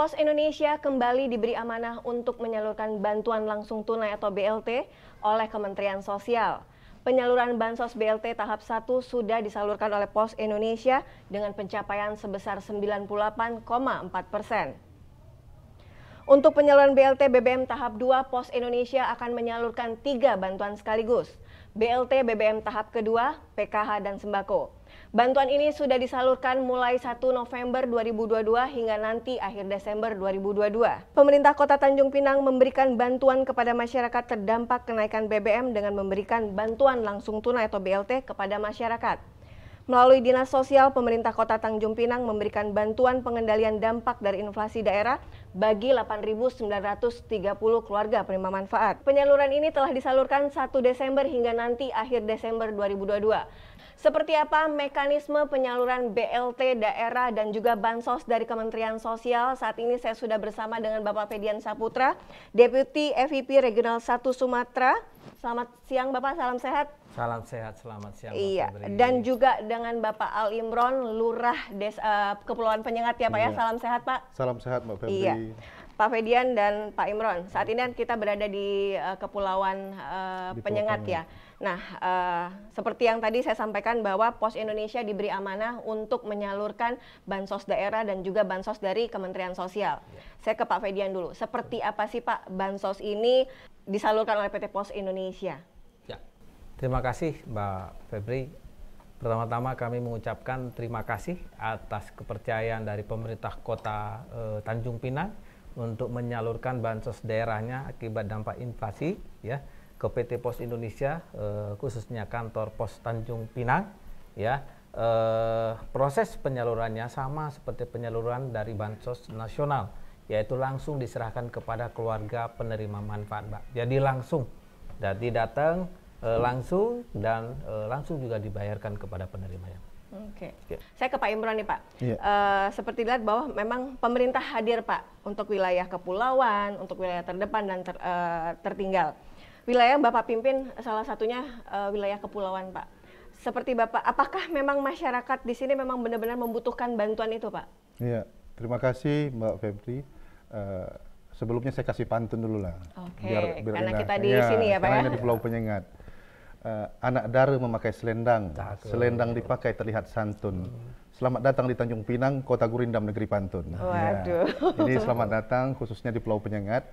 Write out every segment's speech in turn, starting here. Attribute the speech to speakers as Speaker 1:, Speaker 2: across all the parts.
Speaker 1: Pos Indonesia kembali diberi amanah untuk menyalurkan bantuan langsung tunai atau BLT oleh Kementerian Sosial. Penyaluran bansos BLT tahap 1 sudah disalurkan oleh Pos Indonesia dengan pencapaian sebesar 98,4 persen. Untuk penyaluran BLT BBM tahap 2, Pos Indonesia akan menyalurkan tiga bantuan sekaligus, BLT BBM tahap kedua, PKH, dan sembako. Bantuan ini sudah disalurkan mulai 1 November 2022 hingga nanti akhir Desember 2022. Pemerintah Kota Tanjung Pinang memberikan bantuan kepada masyarakat terdampak kenaikan BBM dengan memberikan bantuan langsung tunai atau BLT kepada masyarakat. Melalui Dinas Sosial, pemerintah Kota Tanjung Pinang memberikan bantuan pengendalian dampak dari inflasi daerah bagi 8.930 keluarga penerima manfaat. Penyaluran ini telah disalurkan 1 Desember hingga nanti akhir Desember 2022. Seperti apa mekanisme penyaluran BLT daerah dan juga bansos dari Kementerian Sosial? Saat ini saya sudah bersama dengan Bapak Fedian Saputra, Deputi FIP Regional 1 Sumatera. Selamat siang Bapak, salam sehat.
Speaker 2: Salam sehat, selamat siang. Iya, dan
Speaker 1: juga dengan Bapak Al Imron, Lurah Des, uh, Kepulauan Penyengat ya Pak ya. iya. ya. Salam sehat Pak.
Speaker 3: Salam sehat Mbak Febri. Iya.
Speaker 1: Pak Fedian dan Pak Imron. Saat ini kan kita berada di uh, Kepulauan uh, Penyengat ya. Nah, uh, seperti yang tadi saya sampaikan bahwa Pos Indonesia diberi amanah untuk menyalurkan bansos daerah dan juga bansos dari Kementerian Sosial. Ya. Saya ke Pak Fedian dulu. Seperti apa sih Pak bansos ini disalurkan oleh PT Pos Indonesia? Ya.
Speaker 2: Terima kasih Mbak Febri. Pertama-tama kami mengucapkan terima kasih atas kepercayaan dari pemerintah kota eh, Tanjung Pinang untuk menyalurkan bansos daerahnya akibat dampak inflasi ya ke PT Pos Indonesia eh, khususnya kantor Pos Tanjung Pinang ya eh, proses penyalurannya sama seperti penyaluran dari bansos nasional yaitu langsung diserahkan kepada keluarga penerima manfaat Mbak. Jadi langsung jadi datang eh, langsung dan eh, langsung juga dibayarkan kepada penerima ya Oke. Okay.
Speaker 1: Yeah. Saya ke Pak Imron nih Pak. Yeah. Iya. Uh, seperti dilihat bahwa memang pemerintah hadir Pak untuk wilayah kepulauan, untuk wilayah terdepan dan ter, uh, tertinggal wilayah yang Bapak pimpin salah satunya uh, wilayah kepulauan, Pak. Seperti Bapak, apakah memang masyarakat di sini memang benar-benar membutuhkan bantuan itu, Pak?
Speaker 3: Iya, terima kasih Mbak Febri. Uh, sebelumnya saya kasih pantun dulu lah. Oke, okay. biar, karena enak. kita di ya, sini ya Pak ya? di Pulau Penyengat. Uh, anak dara memakai selendang, selendang dipakai terlihat santun. Hmm. Selamat datang di Tanjung Pinang, Kota Gurindam, Negeri Pantun. Waduh. Ya. Jadi selamat datang khususnya di Pulau Penyengat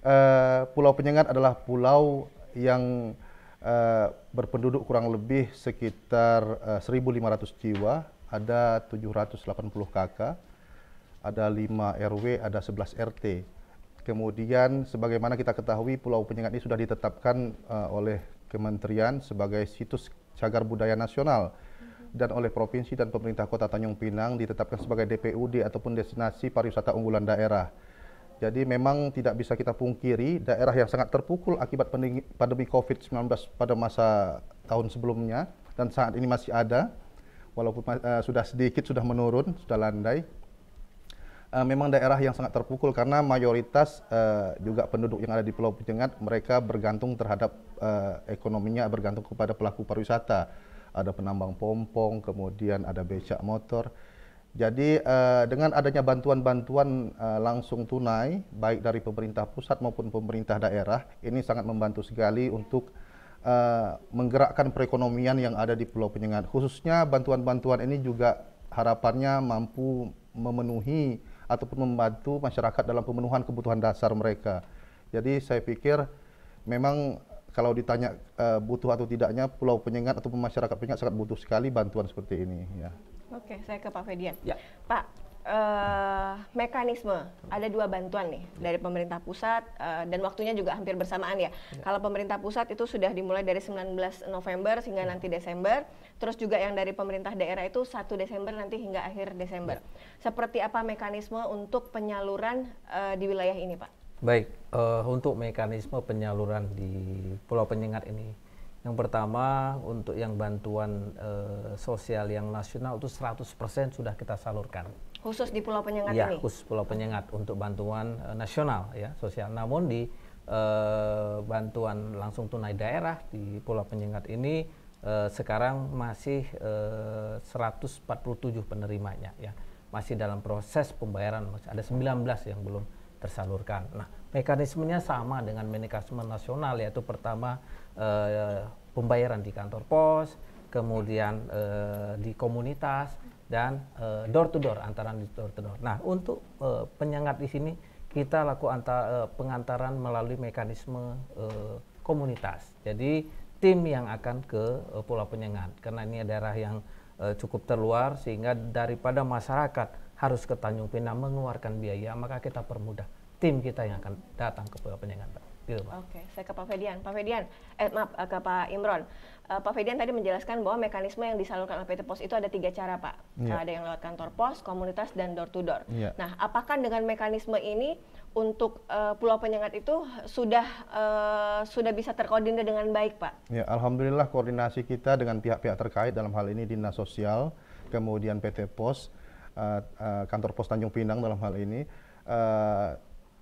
Speaker 3: Eh, pulau Penyengat adalah pulau yang eh, berpenduduk kurang lebih sekitar 1.500 eh, jiwa, ada 780 KK, ada 5 RW, ada 11 RT. Kemudian sebagaimana kita ketahui Pulau Penyengat ini sudah ditetapkan uh, oleh Kementerian sebagai situs cagar budaya nasional dan oleh provinsi dan pemerintah kota Tanjung Pinang ditetapkan sebagai DPUD ataupun destinasi pariwisata unggulan daerah. Jadi memang tidak bisa kita pungkiri daerah yang sangat terpukul akibat pandemi COVID-19 pada masa tahun sebelumnya dan saat ini masih ada walaupun uh, sudah sedikit sudah menurun, sudah landai. Uh, memang daerah yang sangat terpukul karena mayoritas uh, juga penduduk yang ada di Pulau Penjengat mereka bergantung terhadap uh, ekonominya bergantung kepada pelaku pariwisata. Ada penambang pompong, kemudian ada becak motor. Jadi uh, dengan adanya bantuan-bantuan uh, langsung tunai baik dari pemerintah pusat maupun pemerintah daerah ini sangat membantu sekali untuk uh, menggerakkan perekonomian yang ada di Pulau Penyengat. Khususnya bantuan-bantuan ini juga harapannya mampu memenuhi ataupun membantu masyarakat dalam pemenuhan kebutuhan dasar mereka. Jadi saya pikir memang kalau ditanya uh, butuh atau tidaknya Pulau Penyengat atau masyarakat Penyengat sangat butuh sekali bantuan seperti ini ya.
Speaker 1: Oke, saya ke Pak Fedian. Ya. Pak, uh, mekanisme ada dua bantuan nih dari pemerintah pusat uh, dan waktunya juga hampir bersamaan ya. ya. Kalau pemerintah pusat itu sudah dimulai dari 19 November hingga ya. nanti Desember, terus juga yang dari pemerintah daerah itu 1 Desember nanti hingga akhir Desember. Ya. Seperti apa mekanisme untuk penyaluran uh, di wilayah ini, Pak?
Speaker 2: Baik, uh, untuk mekanisme penyaluran di Pulau Penyengat ini yang pertama untuk yang bantuan e, sosial yang nasional itu 100% sudah kita salurkan.
Speaker 1: Khusus di Pulau Penyengat ya, ini?
Speaker 2: khusus Pulau Penyengat untuk bantuan e, nasional ya sosial. Namun di e, bantuan langsung tunai daerah di Pulau Penyengat ini e, sekarang masih e, 147 penerimanya ya. Masih dalam proses pembayaran, ada 19 yang belum tersalurkan. Nah, mekanismenya sama dengan mekanisme nasional yaitu pertama Eh, pembayaran di kantor pos, kemudian eh, di komunitas dan eh, door to door antara di door to door. Nah, untuk penyengat di sini kita lakukan eh, pengantaran melalui mekanisme komunitas. Jadi tim yang akan ke Pulau Penyengat karena ini daerah yang cukup terluar sehingga daripada masyarakat harus ke Tanjung Pinang mengeluarkan biaya, maka kita permudah tim kita yang akan datang ke Pulau Penyengat, Gitu,
Speaker 1: Pak. Oke, saya ke Pak Fedian. Pak Fedian, eh maaf eh, ke Pak Imron. Uh, Pak Fedian tadi menjelaskan bahwa mekanisme yang disalurkan oleh PT Pos itu ada tiga cara, Pak. Yeah. Ada yang lewat kantor pos, komunitas, dan door to door. Yeah. Nah, apakah dengan mekanisme ini untuk uh, Pulau Penyengat itu sudah uh, sudah bisa terkoordinir dengan baik, Pak?
Speaker 3: Ya, alhamdulillah koordinasi kita dengan pihak-pihak terkait dalam hal ini Dinas Sosial, kemudian PT Pos, uh, uh, kantor Pos Tanjung Pinang dalam hal ini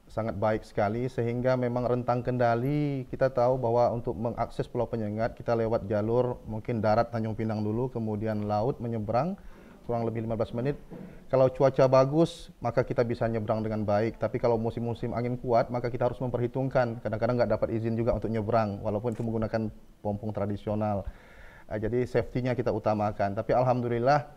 Speaker 3: sangat baik sekali sehingga memang rentang kendali kita tahu bahwa untuk mengakses Pulau Penyengat kita lewat jalur mungkin darat Tanjung Pinang dulu kemudian laut menyeberang kurang lebih 15 menit. Kalau cuaca bagus maka kita bisa nyebrang dengan baik. Tapi kalau musim-musim angin kuat maka kita harus memperhitungkan. Kadang-kadang nggak dapat izin juga untuk nyebrang walaupun itu menggunakan pompong tradisional. Eh, jadi safety-nya kita utamakan. Tapi alhamdulillah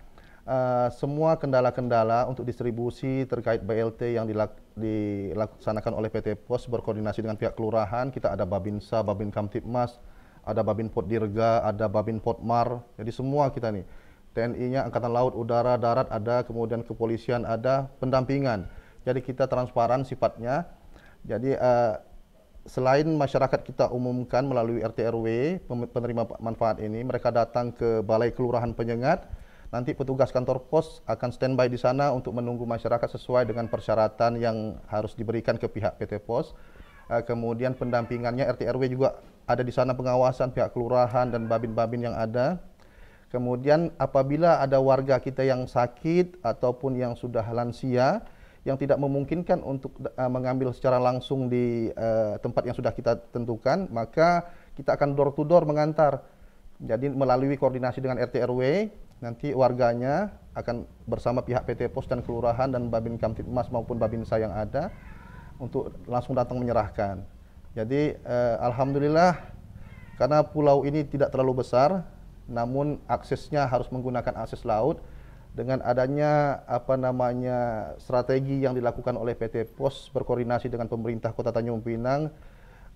Speaker 3: Eh, semua kendala-kendala untuk distribusi terkait BLT yang dilak dilaksanakan oleh PT Pos berkoordinasi dengan pihak kelurahan. Kita ada Babinsa, Babin Kamtipmas, ada Babin pot dirga, ada Babin Potmar. Jadi semua kita nih. TNI-nya, Angkatan Laut, Udara, Darat ada, kemudian kepolisian ada, pendampingan. Jadi kita transparan sifatnya. Jadi uh, selain masyarakat kita umumkan melalui RT RW penerima manfaat ini, mereka datang ke Balai Kelurahan Penyengat, Nanti petugas kantor pos akan standby di sana untuk menunggu masyarakat sesuai dengan persyaratan yang harus diberikan ke pihak PT Pos. Eh, kemudian pendampingannya RT RW juga ada di sana pengawasan pihak kelurahan dan babin-babin yang ada. Kemudian apabila ada warga kita yang sakit ataupun yang sudah lansia, yang tidak memungkinkan untuk uh, mengambil secara langsung di uh, tempat yang sudah kita tentukan, maka kita akan door to door mengantar. Jadi melalui koordinasi dengan RT RW, nanti warganya akan bersama pihak PT Pos dan kelurahan dan Babin Kamtipmas maupun Babinsa yang ada untuk langsung datang menyerahkan. Jadi eh, alhamdulillah karena pulau ini tidak terlalu besar, namun aksesnya harus menggunakan akses laut dengan adanya apa namanya strategi yang dilakukan oleh PT Pos berkoordinasi dengan pemerintah Kota Tanjung Pinang,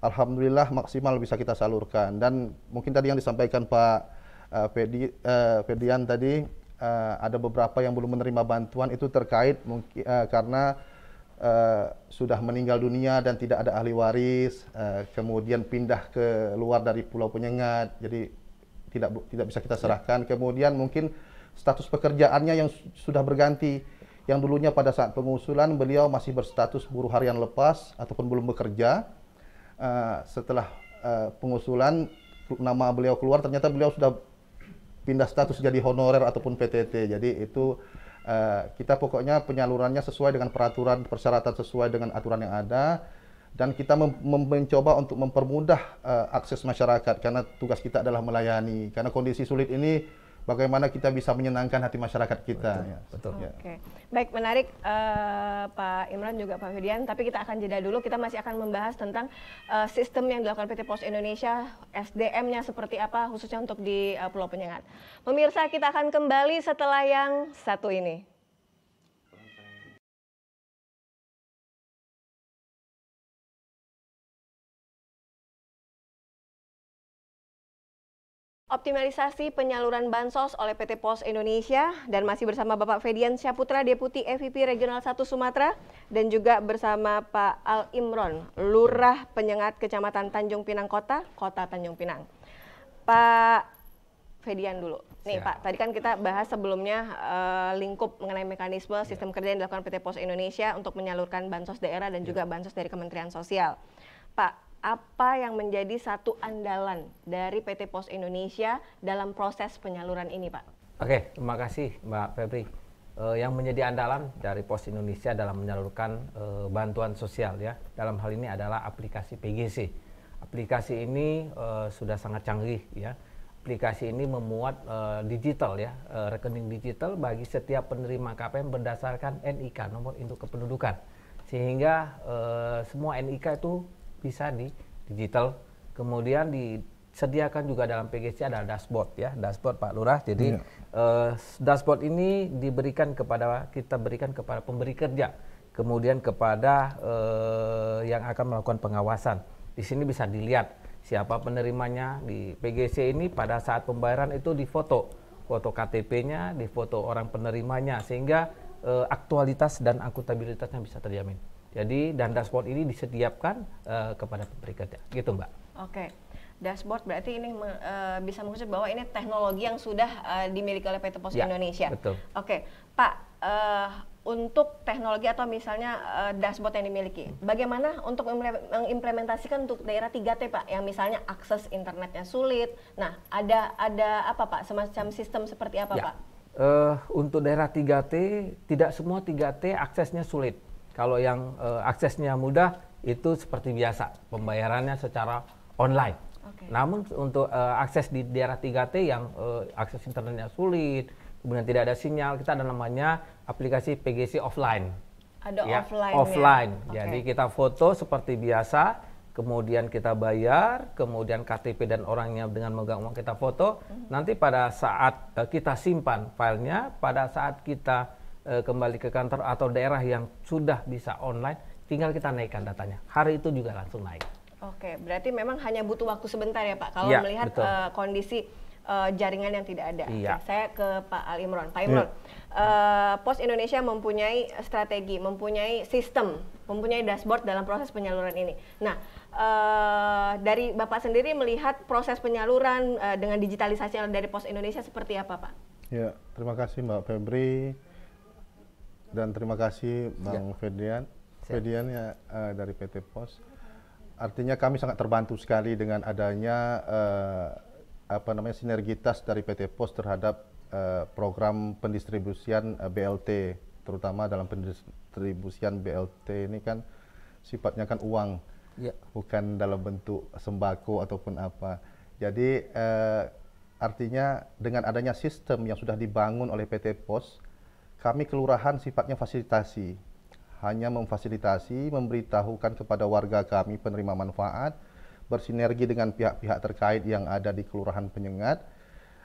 Speaker 3: alhamdulillah maksimal bisa kita salurkan dan mungkin tadi yang disampaikan Pak uh, eh, uh, eh, Pedian tadi uh, ada beberapa yang belum menerima bantuan itu terkait mungkin uh, karena uh, sudah meninggal dunia dan tidak ada ahli waris, uh, kemudian pindah ke luar dari Pulau Penyengat, jadi tidak tidak bisa kita ya. serahkan. Kemudian mungkin status pekerjaannya yang sudah berganti. Yang dulunya pada saat pengusulan beliau masih berstatus buruh harian lepas ataupun belum bekerja. Uh, setelah uh, pengusulan nama beliau keluar ternyata beliau sudah pindah status jadi honorer ataupun PTT. Jadi itu uh, kita pokoknya penyalurannya sesuai dengan peraturan, persyaratan sesuai dengan aturan yang ada dan kita mencoba untuk mempermudah uh, akses masyarakat karena tugas kita adalah melayani. Karena kondisi sulit ini bagaimana kita bisa menyenangkan hati masyarakat kita. Betul. Ya. Betul. Ya. Oke, okay.
Speaker 1: baik menarik uh, Pak Imran juga Pak Fidian. Tapi kita akan jeda dulu. Kita masih akan membahas tentang uh, sistem yang dilakukan PT Pos Indonesia, SDM-nya seperti apa, khususnya untuk di uh, Pulau Penyengat. Pemirsa, kita akan kembali setelah yang satu ini. Optimalisasi penyaluran bansos oleh PT Pos Indonesia dan masih bersama Bapak Fedian Syaputra Deputi EVP Regional 1 Sumatera dan juga bersama Pak Al Imron, Lurah Penyengat Kecamatan Tanjung Pinang Kota, Kota Tanjung Pinang. Pak Fedian dulu. Nih Siap. Pak, tadi kan kita bahas sebelumnya uh, lingkup mengenai mekanisme sistem yeah. kerja yang dilakukan PT Pos Indonesia untuk menyalurkan bansos daerah dan yeah. juga bansos dari Kementerian Sosial. Pak, apa yang menjadi satu andalan dari PT Pos Indonesia dalam proses penyaluran ini, Pak?
Speaker 2: Oke, terima kasih Mbak Febri. Uh, yang menjadi andalan dari Pos Indonesia dalam menyalurkan uh, bantuan sosial ya, dalam hal ini adalah aplikasi PGC. Aplikasi ini uh, sudah sangat canggih ya. Aplikasi ini memuat uh, digital ya, uh, rekening digital bagi setiap penerima KPM berdasarkan NIK nomor induk kependudukan, sehingga uh, semua NIK itu bisa di digital. Kemudian disediakan juga dalam PGC ada dashboard ya, dashboard Pak Lurah. Jadi yeah. Iya. uh, dashboard ini diberikan kepada kita berikan kepada pemberi kerja, kemudian kepada uh, yang akan melakukan pengawasan. Di sini bisa dilihat siapa penerimanya di PGC ini pada saat pembayaran itu difoto foto KTP-nya, difoto orang penerimanya sehingga uh, aktualitas dan akuntabilitasnya bisa terjamin. Jadi dan dashboard ini disediakan uh, kepada pemberi kerja, gitu Mbak.
Speaker 1: Oke. Okay. Dashboard berarti ini uh, bisa mengucap bahwa ini teknologi yang sudah uh, dimiliki oleh PT Pos ya, Indonesia. Betul. Oke, okay. Pak, uh, untuk teknologi atau misalnya uh, dashboard yang dimiliki, hmm. bagaimana untuk mengimplementasikan untuk daerah 3T Pak, yang misalnya akses internetnya sulit. Nah, ada ada apa Pak? Semacam sistem seperti apa ya. Pak?
Speaker 2: Uh, untuk daerah 3T, tidak semua 3T aksesnya sulit kalau yang uh, aksesnya mudah itu seperti biasa pembayarannya secara online. Okay. Namun untuk uh, akses di daerah 3T yang uh, akses internetnya sulit, kemudian tidak ada sinyal, kita ada namanya aplikasi PGC offline.
Speaker 1: Ada ya, offline. Ya? Offline.
Speaker 2: Ya? Jadi okay. kita foto seperti biasa, kemudian kita bayar, kemudian KTP dan orangnya dengan megang uang kita foto. Mm -hmm. Nanti pada saat kita simpan filenya, pada saat kita e, kembali ke kantor atau daerah yang sudah bisa online, tinggal kita naikkan datanya. Hari itu juga langsung naik.
Speaker 1: Oke, berarti memang hanya butuh waktu sebentar ya Pak kalau ya, melihat uh, kondisi uh, jaringan yang tidak ada. Iya. Oke, saya ke Pak Al Imron. Pak iya. Imron, hmm. uh, Pos Indonesia mempunyai strategi, mempunyai sistem, mempunyai dashboard dalam proses penyaluran ini. Nah, uh, dari Bapak sendiri melihat proses penyaluran uh, dengan digitalisasi dari Pos Indonesia seperti apa, Pak?
Speaker 3: Ya, terima kasih Mbak Febri. Dan terima kasih Bang ya. Fedian. Fedian ya uh, dari PT Pos. Artinya kami sangat terbantu sekali dengan adanya uh, apa namanya sinergitas dari PT Pos terhadap uh, program pendistribusian uh, BLT, terutama dalam pendistribusian BLT ini kan sifatnya kan uang, ya. bukan dalam bentuk sembako ataupun apa. Jadi uh, artinya dengan adanya sistem yang sudah dibangun oleh PT Pos kami kelurahan sifatnya fasilitasi, hanya memfasilitasi, memberitahukan kepada warga kami penerima manfaat, bersinergi dengan pihak-pihak terkait yang ada di Kelurahan Penyengat.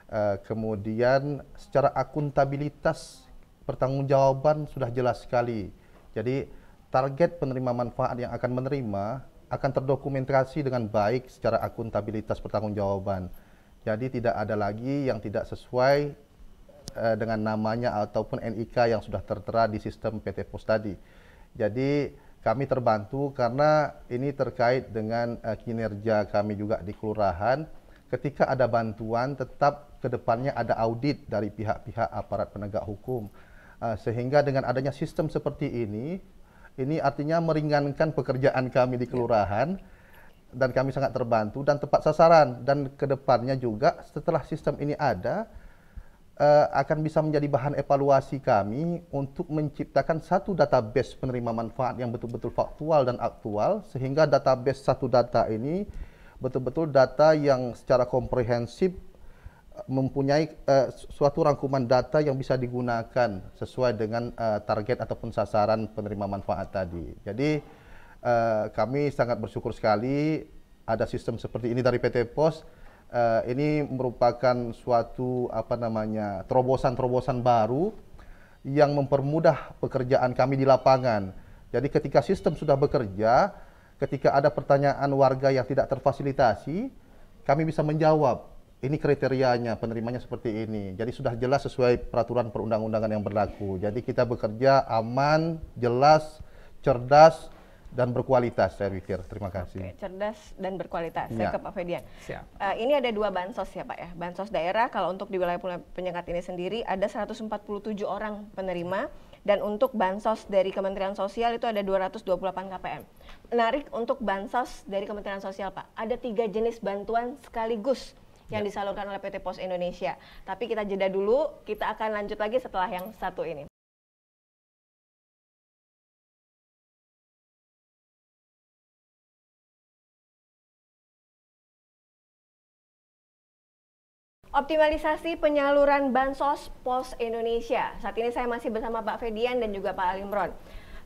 Speaker 3: Eh, kemudian secara akuntabilitas pertanggungjawaban sudah jelas sekali. Jadi target penerima manfaat yang akan menerima akan terdokumentasi dengan baik secara akuntabilitas pertanggungjawaban. Jadi tidak ada lagi yang tidak sesuai Eh, dengan namanya ataupun NIK yang sudah tertera di sistem PT Pos tadi. Jadi kami terbantu karena ini terkait dengan uh, kinerja kami juga di kelurahan. Ketika ada bantuan, tetap kedepannya ada audit dari pihak-pihak aparat penegak hukum. Uh, sehingga dengan adanya sistem seperti ini, ini artinya meringankan pekerjaan kami di kelurahan dan kami sangat terbantu dan tepat sasaran dan kedepannya juga setelah sistem ini ada uh, akan bisa menjadi bahan evaluasi kami untuk menciptakan satu database penerima manfaat yang betul-betul faktual dan aktual sehingga database satu data ini betul-betul data yang secara komprehensif eh, mempunyai uh, suatu rangkuman data yang bisa digunakan sesuai dengan uh, target ataupun sasaran penerima manfaat tadi. Jadi uh, kami sangat bersyukur sekali ada sistem seperti ini dari PT Pos uh, ini merupakan suatu apa namanya terobosan-terobosan baru yang mempermudah pekerjaan kami di lapangan. Jadi ketika sistem sudah bekerja, ketika ada pertanyaan warga yang tidak terfasilitasi, kami bisa menjawab. Ini kriterianya, penerimanya seperti ini. Jadi sudah jelas sesuai peraturan perundang-undangan yang berlaku. Jadi kita bekerja aman, jelas, cerdas, dan berkualitas saya pikir. Terima kasih. Oke,
Speaker 1: cerdas dan berkualitas. Saya ya. ke Pak Fedian. Siap. Uh, ini ada dua bansos ya Pak ya. Bansos daerah kalau untuk di wilayah penyekat ini sendiri ada 147 orang penerima dan untuk bansos dari Kementerian Sosial itu ada 228 KPM. Menarik untuk bansos dari Kementerian Sosial Pak. Ada tiga jenis bantuan sekaligus yang ya. disalurkan oleh PT Pos Indonesia. Tapi kita jeda dulu, kita akan lanjut lagi setelah yang satu ini. Optimalisasi penyaluran bansos Pos Indonesia. Saat ini saya masih bersama Pak Fedian dan juga Pak Alimron.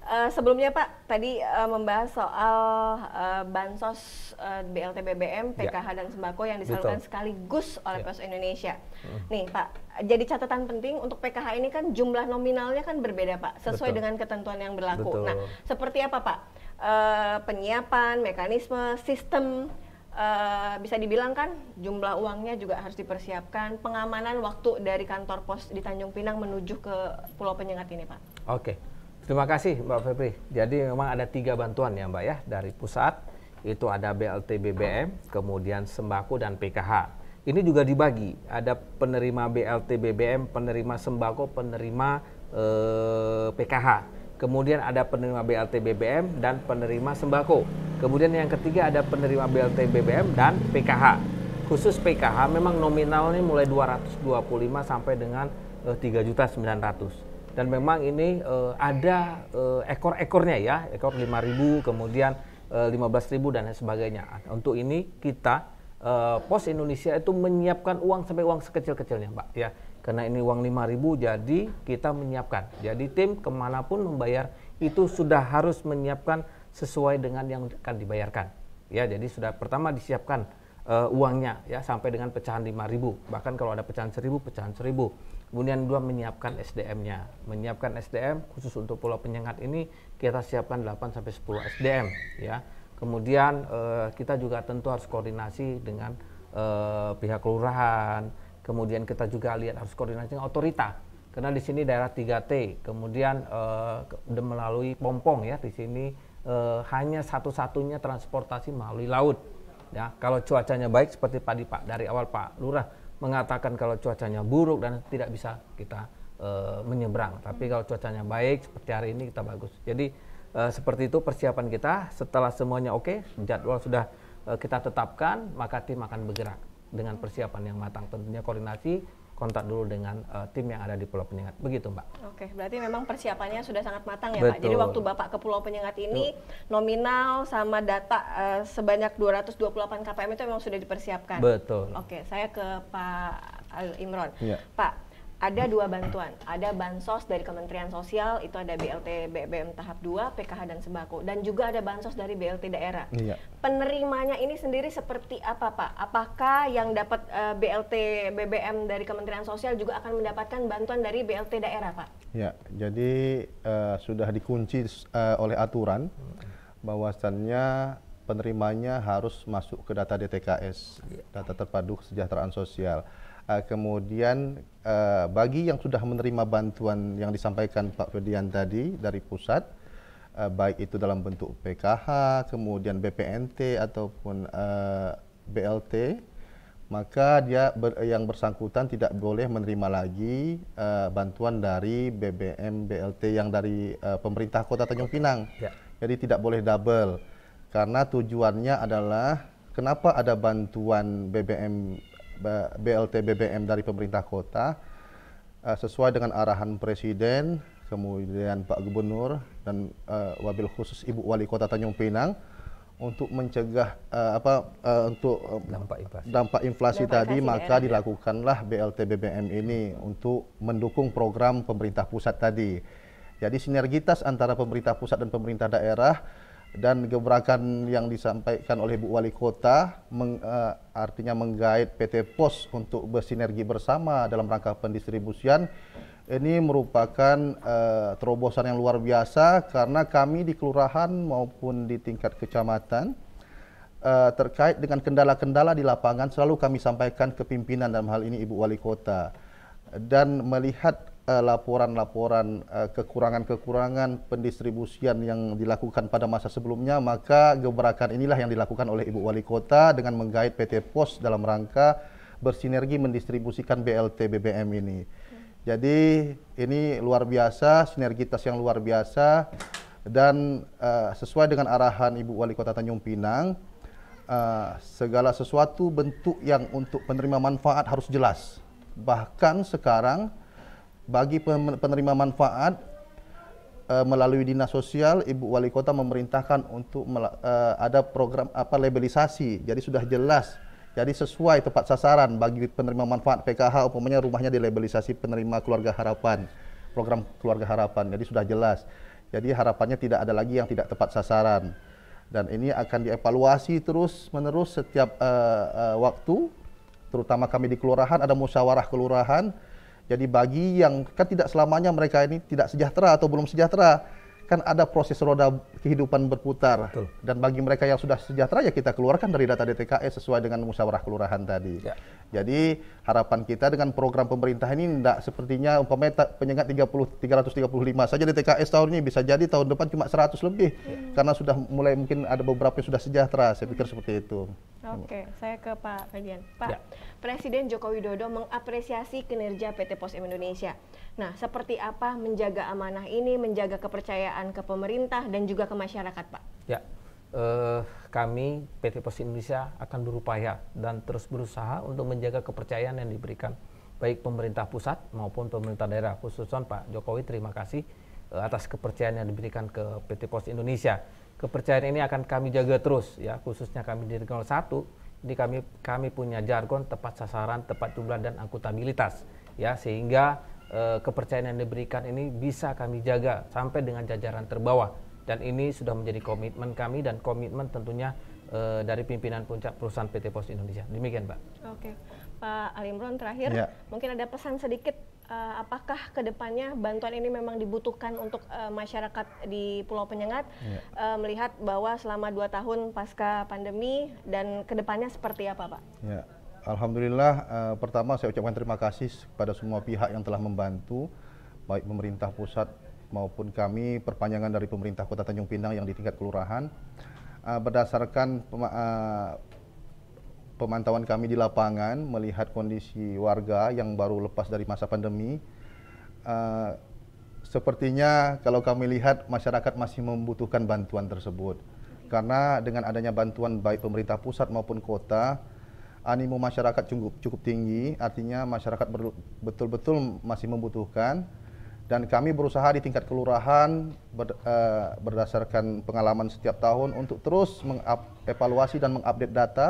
Speaker 1: Uh, eh, sebelumnya Pak, tadi uh, membahas soal uh, bansos uh, BLT BBM, ya. PKH yeah. dan sembako yang disalurkan Betul. sekaligus oleh yeah. Pos Indonesia. Hmm. Nih Pak, jadi catatan penting untuk PKH ini kan jumlah nominalnya kan berbeda Pak, sesuai Betul. dengan ketentuan yang berlaku. Nah, Betul. Nah, seperti apa Pak? Uh, penyiapan, mekanisme, sistem uh, bisa dibilang kan jumlah uangnya juga harus dipersiapkan pengamanan waktu dari kantor pos di Tanjung Pinang menuju ke Pulau Penyengat ini Pak.
Speaker 2: Oke, terima kasih Mbak Febri. Jadi memang ada tiga bantuan ya Mbak ya dari pusat itu ada BLT BBM, kemudian sembako dan PKH. Ini juga dibagi, ada penerima BLT BBM, penerima sembako, penerima eh, PKH kemudian ada penerima BLT BBM dan penerima sembako. Kemudian yang ketiga ada penerima BLT BBM dan PKH. Khusus PKH memang nominalnya mulai 225 sampai dengan eh, 3.900. Dan memang ini eh, ada eh, ekor-ekornya ya, ekor 5.000, kemudian eh, 15.000 dan sebagainya. Untuk ini kita Eh, pos Indonesia itu menyiapkan uang sampai uang sekecil-kecilnya, Pak. Ya, karena ini uang 5000 jadi kita menyiapkan. Jadi tim kemanapun membayar itu sudah harus menyiapkan sesuai dengan yang akan dibayarkan. Ya, jadi sudah pertama disiapkan uh, uangnya ya sampai dengan pecahan 5000. Bahkan kalau ada pecahan 1000, pecahan 1000. Kemudian dua menyiapkan SDM-nya. Menyiapkan SDM khusus untuk Pulau Penyengat ini kita siapkan 8 sampai 10 SDM ya Kemudian uh, kita juga tentu harus koordinasi dengan uh, pihak kelurahan. Kemudian kita juga lihat harus koordinasi dengan otorita. Karena di sini daerah 3T, kemudian uh, melalui Pompong ya di sini uh, hanya satu-satunya transportasi melalui laut. Ya, kalau cuacanya baik seperti tadi Pak dari awal Pak Lurah mengatakan kalau cuacanya buruk dan tidak bisa kita e, menyeberang. Tapi kalau cuacanya baik seperti hari ini kita bagus. Jadi uh, seperti itu persiapan kita. Setelah semuanya oke, okay, jadwal sudah uh, kita tetapkan, maka tim akan bergerak dengan persiapan yang matang. Tentunya koordinasi kontak dulu dengan uh, tim yang ada di Pulau Penyengat. Begitu, Mbak.
Speaker 1: Oke, berarti memang persiapannya sudah sangat matang ya, Betul. Pak. Jadi waktu Bapak ke Pulau Penyengat ini Betul. nominal sama data uh, sebanyak 228 KPM itu memang sudah dipersiapkan. Betul. Oke, saya ke Pak Al Imron. Ya. Pak, ada dua bantuan, ada bansos dari Kementerian Sosial itu ada BLT BBM tahap 2, PKH dan sembako dan juga ada bansos dari BLT daerah. Iya. Penerimanya ini sendiri seperti apa, Pak? Apakah yang dapat uh, eh, BLT BBM dari Kementerian Sosial juga akan mendapatkan bantuan dari BLT daerah, Pak?
Speaker 3: Ya, jadi uh, sudah dikunci uh, oleh aturan bahwasannya penerimanya harus masuk ke data DTKS, iya. data terpadu kesejahteraan sosial uh, kemudian uh, bagi yang sudah menerima bantuan yang disampaikan Pak Ferdian tadi dari pusat uh, baik itu dalam bentuk PKH kemudian BPNT ataupun uh, BLT maka dia ber, yang bersangkutan tidak boleh menerima lagi uh, bantuan dari BBM BLT yang dari uh, pemerintah Kota Tanjung Pinang. Ya. Jadi tidak boleh double karena tujuannya adalah kenapa ada bantuan BBM BLT BBM dari pemerintah kota uh, sesuai dengan arahan Presiden, kemudian Pak Gubernur dan uh, wabil khusus Ibu Wali Kota Tanjung Pinang untuk mencegah uh, apa uh, untuk uh, dampak inflasi, dampak inflasi dampak tadi maka ya. dilakukanlah BLT BBM ini untuk mendukung program pemerintah pusat tadi. Jadi sinergitas antara pemerintah pusat dan pemerintah daerah dan gebrakan yang disampaikan oleh Bu Wali Kota meng, uh, artinya menggait PT Pos untuk bersinergi bersama dalam rangka pendistribusian ini merupakan uh, terobosan yang luar biasa karena kami di kelurahan maupun di tingkat kecamatan uh, terkait dengan kendala-kendala di lapangan selalu kami sampaikan ke pimpinan dalam hal ini Ibu Wali Kota dan melihat Eh, laporan-laporan uh, kekurangan-kekurangan pendistribusian yang dilakukan pada masa sebelumnya, maka gebrakan inilah yang dilakukan oleh Ibu Wali Kota dengan menggait PT POS dalam rangka bersinergi mendistribusikan BLT BBM ini. Jadi ini luar biasa, sinergitas yang luar biasa dan uh, sesuai dengan arahan Ibu Wali Kota Tanjung Pinang, uh, segala sesuatu bentuk yang untuk penerima manfaat harus jelas. Bahkan sekarang bagi penerima manfaat uh, melalui dinas sosial ibu wali kota memerintahkan untuk uh, ada program apa labelisasi jadi sudah jelas jadi sesuai tepat sasaran bagi penerima manfaat PKH umpamanya rumahnya labelisasi penerima keluarga harapan program keluarga harapan jadi sudah jelas jadi harapannya tidak ada lagi yang tidak tepat sasaran dan ini akan dievaluasi terus menerus setiap uh, uh, waktu terutama kami di kelurahan ada musyawarah kelurahan jadi bagi yang kan tidak selamanya mereka ini tidak sejahtera atau belum sejahtera, kan ada proses roda kehidupan berputar. Betul. Dan bagi mereka yang sudah sejahtera ya kita keluarkan dari data DTKS sesuai dengan musyawarah kelurahan tadi. Ya. Jadi harapan kita dengan program pemerintah ini tidak sepertinya umpamanya penyengat 30 335 saja DTKS tahun ini bisa jadi tahun depan cuma 100 lebih hmm. karena sudah mulai mungkin ada beberapa yang sudah sejahtera. Saya pikir hmm. seperti itu. Oke,
Speaker 1: okay. saya ke Pak Fabian. Pak, ya. Presiden Joko Widodo mengapresiasi kinerja PT Pos Indonesia. Nah, seperti apa menjaga amanah ini, menjaga kepercayaan ke pemerintah dan juga ke masyarakat, Pak?
Speaker 2: Ya, eh, kami PT Pos Indonesia akan berupaya dan terus berusaha untuk menjaga kepercayaan yang diberikan baik pemerintah pusat maupun pemerintah daerah khususnya Pak Jokowi terima kasih eh, atas kepercayaan yang diberikan ke PT Pos Indonesia kepercayaan ini akan kami jaga terus ya khususnya kami di Regional 1 di kami kami punya jargon tepat sasaran, tepat jumlah dan akuntabilitas ya sehingga e, kepercayaan yang diberikan ini bisa kami jaga sampai dengan jajaran terbawah dan ini sudah menjadi komitmen kami dan komitmen tentunya e, dari pimpinan puncak perusahaan PT Pos Indonesia. Demikian, Mbak.
Speaker 1: Oke. Okay. Pak Alimron terakhir, ya. mungkin ada pesan sedikit uh, apakah kedepannya bantuan ini memang dibutuhkan untuk uh, masyarakat di Pulau Penyengat ya. uh, melihat bahwa selama dua tahun pasca pandemi dan kedepannya seperti apa Pak?
Speaker 3: Ya. Alhamdulillah uh, pertama saya ucapkan terima kasih kepada semua pihak yang telah membantu baik pemerintah pusat maupun kami perpanjangan dari pemerintah Kota Tanjung Pinang yang di tingkat kelurahan uh, berdasarkan uh, pemantauan kami di lapangan melihat kondisi warga yang baru lepas dari masa pandemi uh, sepertinya kalau kami lihat masyarakat masih membutuhkan bantuan tersebut karena dengan adanya bantuan baik pemerintah pusat maupun kota animo masyarakat cukup cukup tinggi artinya masyarakat betul-betul masih membutuhkan dan kami berusaha di tingkat kelurahan ber, uh, berdasarkan pengalaman setiap tahun untuk terus mengevaluasi dan mengupdate data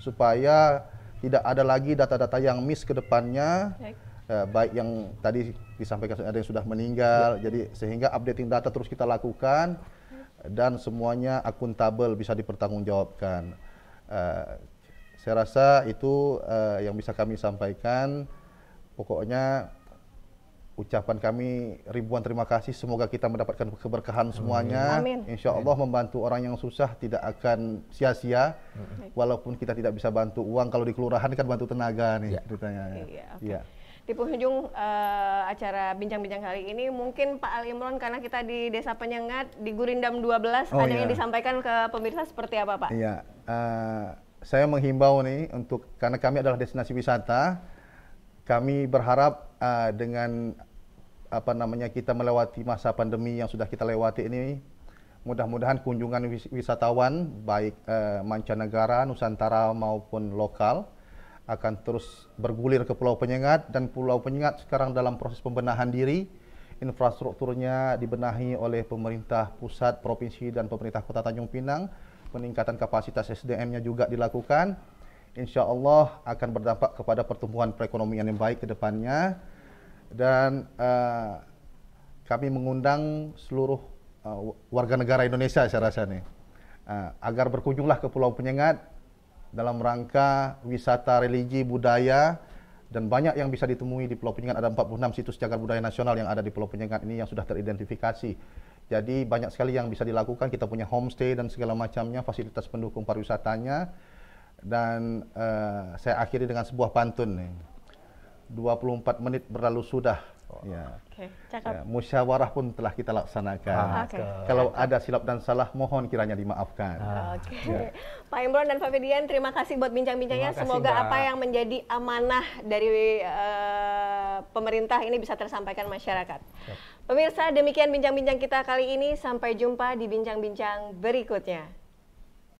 Speaker 3: supaya tidak ada lagi data-data yang miss ke depannya. Baik. Eh, baik yang tadi disampaikan ada yang sudah meninggal. Ya. Jadi sehingga updating data terus kita lakukan dan semuanya akuntabel bisa dipertanggungjawabkan. Eh, saya rasa itu eh, yang bisa kami sampaikan. Pokoknya ucapan kami ribuan terima kasih. Semoga kita mendapatkan keberkahan semuanya. Amin. Insya Allah membantu orang yang susah tidak akan sia-sia. Walaupun kita tidak bisa bantu uang, kalau di kelurahan kan bantu tenaga nih ya. ceritanya. Iya. Ya. Okay. ya.
Speaker 1: Di penghujung uh, acara bincang-bincang kali ini, mungkin Pak Al Imron karena kita di Desa Penyengat di Gurindam 12 oh, ada iya. yang disampaikan ke pemirsa seperti apa Pak?
Speaker 3: Iya. Uh, saya menghimbau nih untuk karena kami adalah destinasi wisata, kami berharap uh, dengan apa namanya kita melewati masa pandemi yang sudah kita lewati ini mudah-mudahan kunjungan wis wisatawan baik eh, mancanegara, nusantara maupun lokal akan terus bergulir ke Pulau Penyengat dan Pulau Penyengat sekarang dalam proses pembenahan diri infrastrukturnya dibenahi oleh pemerintah pusat, provinsi dan pemerintah Kota Tanjung Pinang peningkatan kapasitas SDM-nya juga dilakukan insya Allah akan berdampak kepada pertumbuhan perekonomian yang baik ke depannya dan uh, kami mengundang seluruh uh, warga negara Indonesia saya rasa nih uh, agar berkunjunglah ke Pulau Penyengat dalam rangka wisata religi budaya dan banyak yang bisa ditemui di Pulau Penyengat ada 46 situs cagar budaya nasional yang ada di Pulau Penyengat ini yang sudah teridentifikasi. Jadi banyak sekali yang bisa dilakukan. Kita punya homestay dan segala macamnya, fasilitas pendukung pariwisatanya. Dan uh, saya akhiri dengan sebuah pantun nih. 24 menit berlalu sudah. Oh. Ya.
Speaker 1: Okay, Ya,
Speaker 3: musyawarah pun telah kita laksanakan. Ah, okay. Kalau ada silap dan salah, mohon kiranya dimaafkan. Ah. okay. ya.
Speaker 1: Pak Imron dan Pak Fidian, terima kasih buat bincang-bincangnya. Semoga Mbak. apa yang menjadi amanah dari uh, pemerintah ini bisa tersampaikan masyarakat. Pemirsa, demikian bincang-bincang kita kali ini. Sampai jumpa di bincang-bincang berikutnya.